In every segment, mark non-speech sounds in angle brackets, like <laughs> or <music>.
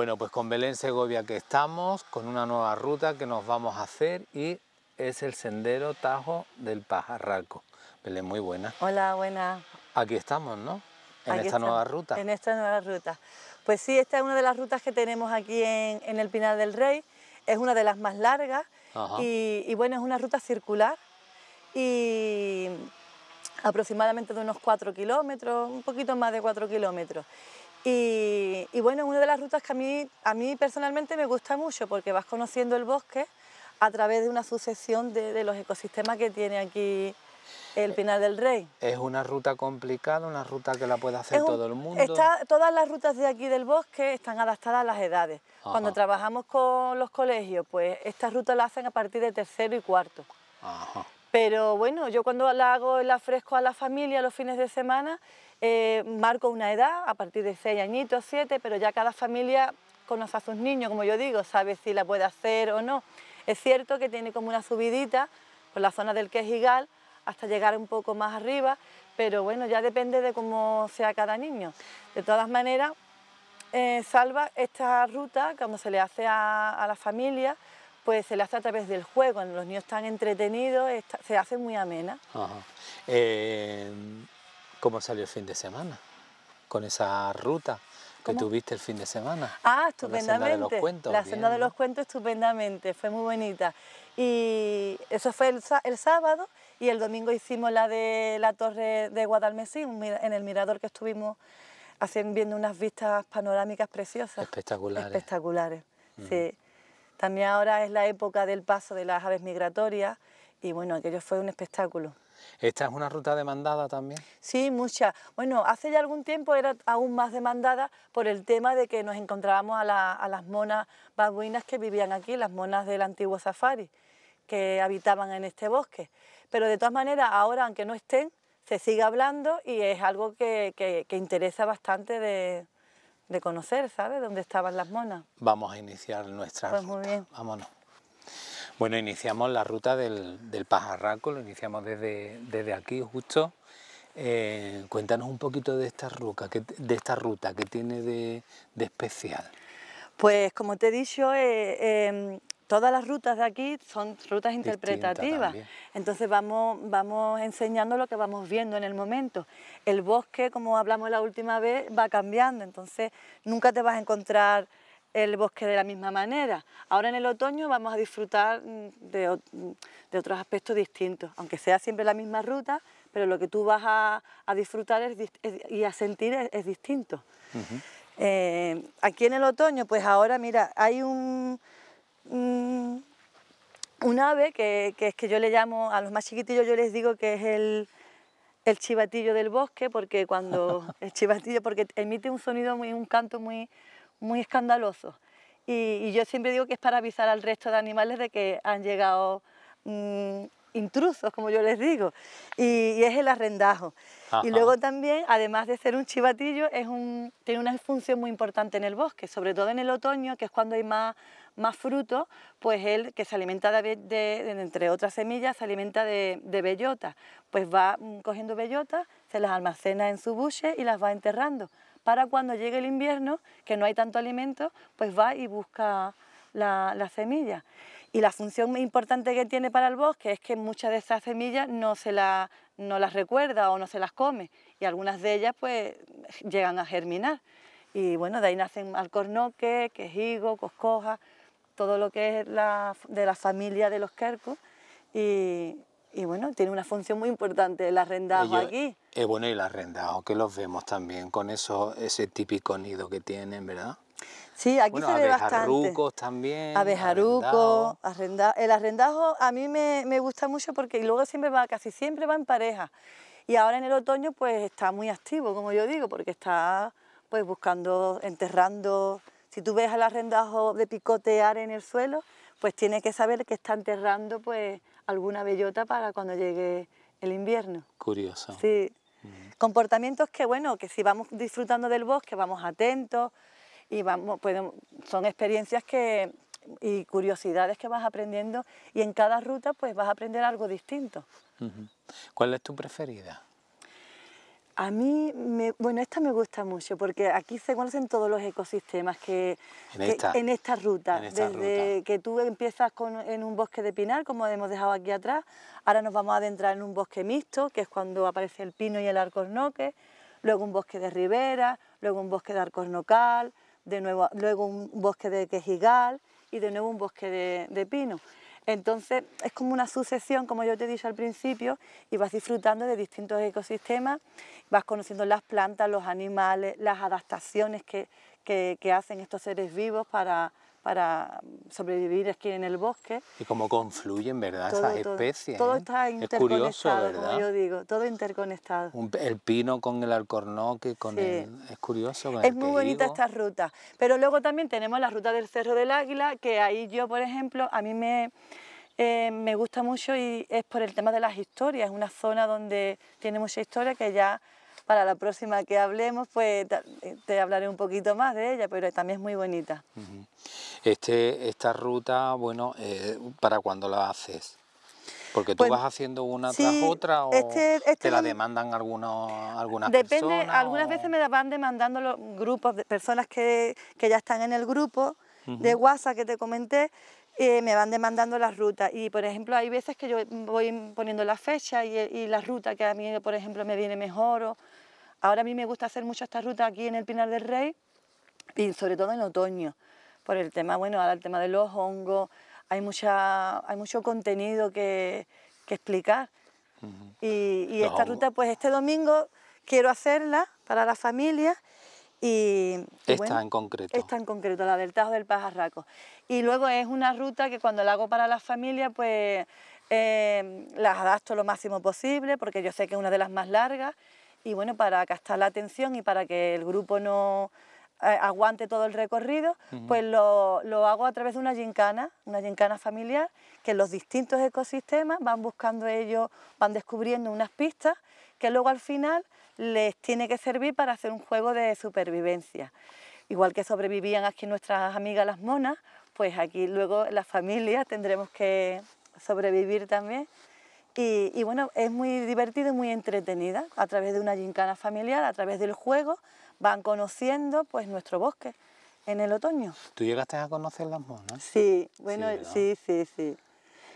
Bueno, pues con Belén Segovia que estamos, con una nueva ruta que nos vamos a hacer y es el sendero Tajo del Pajarraco. Belén, muy buena. Hola, buena. Aquí estamos, ¿no? En esta nueva ruta. En esta nueva ruta. Pues sí, esta es una de las rutas que tenemos aquí en, el Pinar del Rey. Es una de las más largas y, bueno, es una ruta circular y aproximadamente de unos 4 kilómetros, un poquito más de 4 kilómetros. Y, bueno, una de las rutas que a mí, a mí personalmente me gusta mucho porque vas conociendo el bosque a través de una sucesión de, los ecosistemas que tiene aquí el eh, Pinar del Rey. Es una ruta complicada, una ruta que la puede hacer todo el mundo. Está, todas las rutas de aquí del bosque están adaptadas a las edades. Cuando trabajamos con los colegios, pues estas rutas las hacen a partir de tercero y cuarto. Pero bueno, yo cuando la hago, la ofrezco a la familia los fines de semana eh, marco una edad, a partir de seis añitos, siete... pero ya cada familia conoce a sus niños, como yo digo, sabe si la puede hacer o no. Es cierto que tiene como una subidita por la zona del Quejigal hasta llegar un poco más arriba, pero bueno, ya depende de cómo sea cada niño. De todas maneras, eh, salva esta ruta, como se le hace a, la familia, pues se le hace a través del juego, los niños están entretenidos, se hace muy amena. Eh, cómo salió el fin de semana, con esa ruta que tuviste el fin de semana. Ah, estupendamente. La senda de los cuentos. La senda de los cuentos estupendamente, fue muy bonita. Y eso fue el, el, sábado y el domingo hicimos la de la torre de Guadalmesí, en el mirador que estuvimos haciendo viendo unas vistas panorámicas preciosas. Espectaculares. Espectaculares, sí. También ahora es la época del paso de las aves migratorias y bueno, aquello fue un espectáculo. ¿Esta es una ruta demandada también? Sí, mucha. Bueno, hace ya algún tiempo era aún más demandada por el tema de que nos encontrábamos a, las monas babuinas que vivían aquí, las monas del antiguo safari, que habitaban en este bosque. Pero de todas maneras, ahora, aunque no estén, se sigue hablando y es algo que, interesa bastante de, conocer, ¿sabes? Dónde estaban las monas. Vamos a iniciar nuestra pues Muy bien. Vámonos. Bueno, iniciamos la ruta del, del pajarraco, lo iniciamos desde, desde aquí justo. Eh, cuéntanos un poquito de esta, ruta, ¿qué de esta ruta tiene de, especial. Pues como te he dicho, eh, em, todas las rutas de aquí son rutas interpretativas. Entonces vamos, vamos enseñando lo que vamos viendo en el momento. El bosque, como hablamos la última vez, va cambiando, entonces nunca te vas a encontrar el bosque de la misma manera. Ahora en el otoño vamos a disfrutar mm, mm, de, otros aspectos distintos, aunque sea siempre la misma ruta, pero lo que tú vas a, a disfrutar es, y a sentir es, distinto. Eh, aquí en el otoño, pues ahora mira, hay un, ave que, que, es que yo le llamo, a los más chiquitillos yo les digo que es el, el chivatillo del bosque, porque cuando <laughs> el chivatillo, porque emite un sonido muy, un canto muy muy escandaloso Y, yo siempre digo que es para avisar al resto de animales de que han llegado mm, intrusos, como yo les digo, y, es el arrendajo. Y luego también, además de ser un chivatillo, es un, tiene una función muy importante en el bosque, sobre todo en el otoño, que es cuando hay más, más frutos, pues él que se alimenta de, entre otras semillas, se alimenta de, de bellotas, pues va mm, cogiendo bellotas, se las almacena en su buche y las va enterrando para cuando llegue el invierno, que no hay tanto alimento, pues va y busca las semillas. Y la función importante que tiene para el bosque es que muchas de esas semillas no se la, no las recuerda o no se las come y algunas de ellas pues llegan a germinar. Y bueno, de ahí nacen alcornoque, quejigo, coscoja, todo lo que es la, de la familia de los quercus y, y bueno, tiene una función muy importante el arrendajo aquí. Eh, bueno, y el arrendajo que los vemos también con eso, ese típico nido que tienen, ¿verdad? Sí, aquí se ve bastante. también. Abejarucos, arrendajo. El arrendajo a mí me, me, gusta mucho porque luego siempre va, casi siempre va en pareja. Y ahora en el otoño pues está muy activo, como yo digo, porque está pues buscando, enterrando. Si tú ves al arrendajo de picotear en el suelo, pues tiene que saber que está enterrando pues alguna bellota para cuando llegue el invierno. Curioso. Sí. Mm. Comportamientos que, bueno, que si vamos disfrutando del bosque, vamos atentos y vamos, son experiencias que, y curiosidades que vas aprendiendo y en cada ruta pues vas a aprender algo distinto. ¿Cuál es tu preferida? A mí, me, bueno, esta me gusta mucho porque aquí se conocen todos los ecosistemas que en esta, ruta. desde que tú empiezas en un bosque de pinar, como hemos dejado aquí atrás, ahora nos vamos a adentrar en un bosque mixto, que es cuando aparece el pino y el Noque, luego un bosque de ribera, luego un bosque de arco-nocal, de nuevo, luego un bosque de quejigal y de nuevo un bosque de pino. Entonces es como una sucesión, como yo te he dicho al principio, y vas disfrutando de distintos ecosistemas, vas conociendo las plantas, los animales, las adaptaciones que, que hacen estos seres vivos para, para sobrevivir aquí en el bosque. Y cómo confluyen, ¿verdad? Esas especies. Todo ¿eh? está interconectado, es curioso, ¿verdad? yo digo, todo interconectado. el pino con el alcornoque, con es curioso. es muy bonita esta ruta. Pero luego también tenemos la ruta del Cerro del Águila, que ahí yo, por ejemplo, a mí me, eh, me gusta mucho y es por el tema de las historias. Es una zona donde tiene mucha historia que ya para la próxima que hablemos, pues eh, te hablaré un poquito más de ella, pero también es muy bonita. Este, esta ruta, bueno, eh, ¿para cuándo la haces? Porque tú pues, vas haciendo una tras otra o te la demandan algunos, algunas depende, Algunas veces me la van demandando los grupos, de personas que, que ya están en el grupo de WhatsApp que te comenté, eh, me van demandando las rutas. Y, por ejemplo, hay veces que yo voy poniendo la fecha y, y la ruta que a mí, por ejemplo, me viene mejor o, Ahora a mí me gusta hacer mucho esta ruta aquí en el Pinar del Rey y sobre todo en otoño, por el tema, bueno, ahora el tema de los hongos, hay, mucha, hay mucho contenido que, explicar. Y, esta ruta, pues este domingo quiero hacerla para la familia y, esta en concreto. Esta en concreto, la del Tajo del Pajarraco. Y luego es una ruta que cuando la hago para la familia, pues eh, las adapto lo máximo posible, porque yo sé que es una de las más largas y bueno, para gastar la atención y para que el grupo no eh, aguante todo el recorrido, pues lo, lo, hago a través de una gincana, una gincana familiar, que los distintos ecosistemas van buscando ellos, van descubriendo unas pistas que luego al final les tiene que servir para hacer un juego de supervivencia. Igual que sobrevivían aquí nuestras amigas las monas, pues aquí luego las familias tendremos que sobrevivir también y, bueno, es muy divertido y muy entretenida a través de una gincana familiar, a través del juego, van conociendo pues nuestro bosque en el otoño. ¿Tú llegaste a conocer las monos Sí, bueno, sí, sí, sí,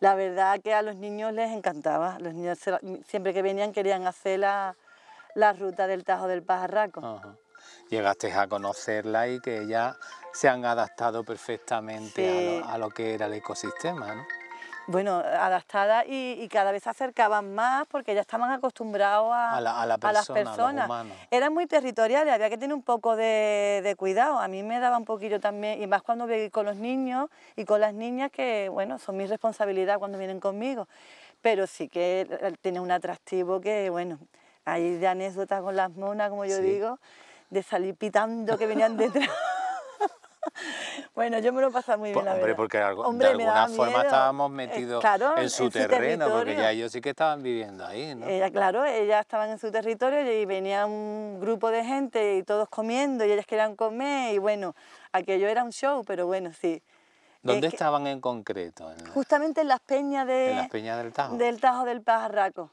La verdad que a los niños les encantaba, los niños siempre que venían querían hacer la, ruta del Tajo del Pajarraco. Llegaste a conocerla y que ya se han adaptado perfectamente a, a, lo, que era el ecosistema, ¿no? Bueno, adaptadas y, cada vez se acercaban más porque ya estaban acostumbrados a, las personas. era Eran muy territoriales, había que tener un poco de, cuidado. A mí me daba un poquillo también, y más cuando veía con los niños y con las niñas, que bueno, son mi responsabilidad cuando vienen conmigo. Pero sí que tiene un atractivo que, bueno, hay de anécdotas con las monas, como yo digo, de salir pitando que venían detrás. <laughs> Bueno, yo me lo pasaba muy pues, bien. hombre, porque de alguna forma estábamos eh, metidos en su terreno, porque ya ellos sí que estaban viviendo ahí, ¿no? Ella, eh, claro, ellas estaban en su territorio y venía un grupo de gente y todos comiendo y ellas querían comer y bueno, aquello era un show, pero bueno, sí. ¿Dónde estaban en concreto? Justamente en las peñas de... las peñas del Tajo. Del Tajo del Pajarraco.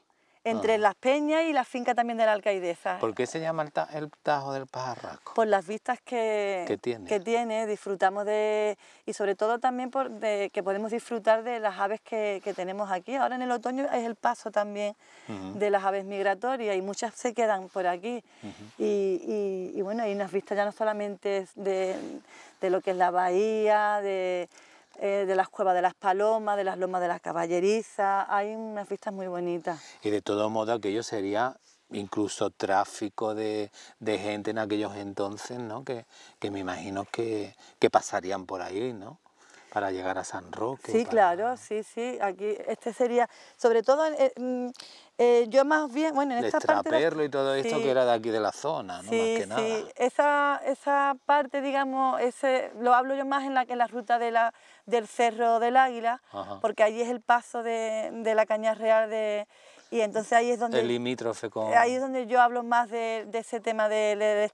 Ah. entre las peñas y la finca también de la alcaideza. ¿Por qué se llama el, Tajo del Pajarraco? Por las vistas que, que, tiene. disfrutamos de... y sobre todo también por de, que podemos disfrutar de las aves que, tenemos aquí. Ahora en el otoño es el paso también de las aves migratorias y muchas se quedan por aquí. y, y, y, bueno, hay unas vistas ya no solamente de, de lo que es la bahía, de eh, de las cuevas de las palomas, de las lomas de las caballerizas, hay unas vistas muy bonitas. Y de todo modo aquello sería incluso tráfico de, gente en aquellos entonces, ¿no? Que, que me imagino que, que pasarían por ahí, ¿no? para llegar a San Roque. Sí, claro, sí, sí. Aquí, este sería, sobre todo, eh, mm, eh, yo más bien, bueno, en esta parte... Traperlo y todo esto que era de aquí de la zona, ¿no? más que nada. sí. Esa, esa parte, digamos, ese, lo hablo yo más en la que la ruta de la, del Cerro del Águila, porque allí es el paso de, de la Caña Real de y entonces ahí es donde... Ahí es donde yo hablo más de, ese tema del de,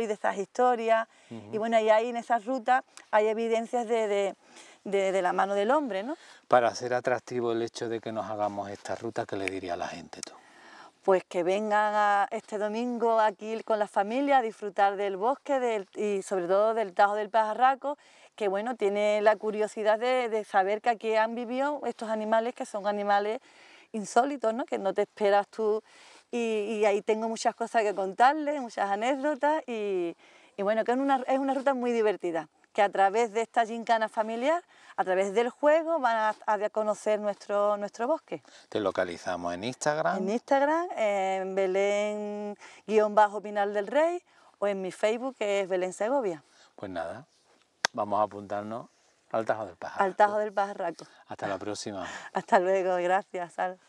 y de esas historias. Y bueno, y ahí en esas rutas hay evidencias de, la mano del hombre, ¿no? Para hacer atractivo el hecho de que nos hagamos esta ruta, ¿qué le diría a la gente tú? Pues que vengan este domingo aquí con la familia a disfrutar del bosque y sobre todo del Tajo del Pajarraco que bueno, tiene la curiosidad de, de, saber que aquí han vivido estos animales que son animales insólitos, ¿no? que no te esperas tú. Y, ahí tengo muchas cosas que contarles, muchas anécdotas y, bueno, que es una, es una ruta muy divertida que a través de esta gincana familiar, a través del juego, van a, conocer nuestro, nuestro bosque. Te localizamos en Instagram. En Instagram, en Belén-Pinal del Rey o en mi Facebook que es Belén Segovia. Pues nada, vamos a apuntarnos al Tajo del Pajarraco. Al del Hasta la próxima. <laughs> Hasta luego, gracias, Sal.